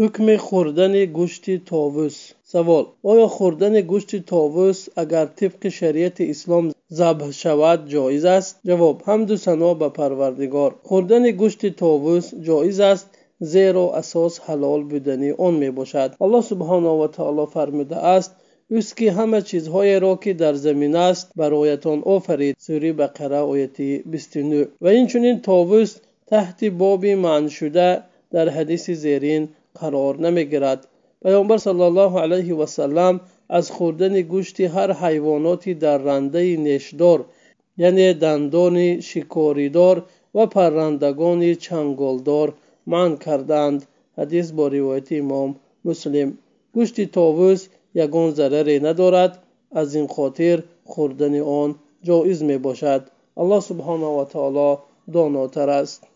ҳукми хӯрдани гӯшти товус савол оё хӯрдани гӯшти товус агар тибқи шариати ислом забҳ шавад ҷоиз аст ҷавоб ҳамду сано ба парвардигор хӯрдани гӯшти товус ҷоиз аст зеро асос ҳалол будани он мебошад алло субҳанаҳу ватаоло фармудааст ӯст ки ҳама чизҳоеро ки дар замин аст бароятон офарид сури бақара ояти бистунӯ ва инчунин товус таҳти боби маън шуда дар ҳадиси зерин قرار نمیگیرد پیامبر صلی الله علیه و سلم از خوردن گوشت هر حیواناتی در رنده نشدار یعنی دندان شکاریدار و پرندگان چنگلدار من کردند حدیث با روایت امام مسلم گوشت تاووس یگان ضرری ندارد از این خاطر خوردن آن جایز می باشد الله سبحانه و تعالی داناتر است